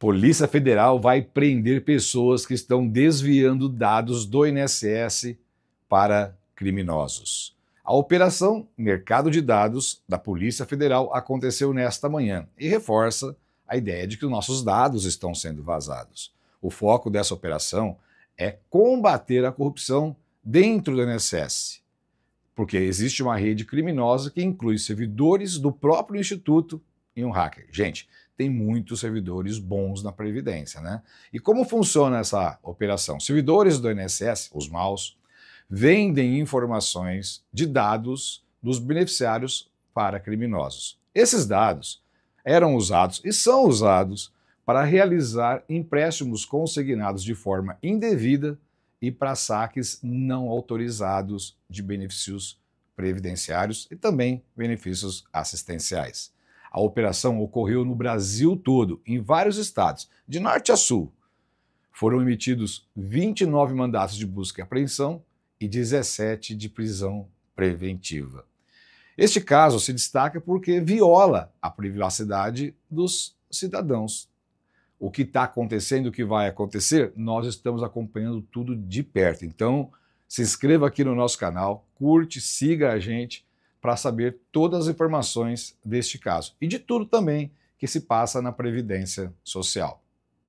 Polícia Federal vai prender pessoas que estão desviando dados do INSS para criminosos. A operação Mercado de Dados da Polícia Federal aconteceu nesta manhã e reforça a ideia de que os nossos dados estão sendo vazados. O foco dessa operação é combater a corrupção dentro do INSS, porque existe uma rede criminosa que inclui servidores do próprio instituto e um hacker. Gente, tem muitos servidores bons na Previdência, né? E como funciona essa operação? Servidores do INSS, os maus, vendem informações de dados dos beneficiários para criminosos. Esses dados eram usados e são usados para realizar empréstimos consignados de forma indevida e para saques não autorizados de benefícios previdenciários e também benefícios assistenciais. A operação ocorreu no Brasil todo, em vários estados, de norte a sul. Foram emitidos 29 mandatos de busca e apreensão e 17 de prisão preventiva. Este caso se destaca porque viola a privacidade dos cidadãos. O que está acontecendo, o que vai acontecer, nós estamos acompanhando tudo de perto. Então, se inscreva aqui no nosso canal, curte, siga a gente para saber todas as informações deste caso e de tudo também que se passa na Previdência Social.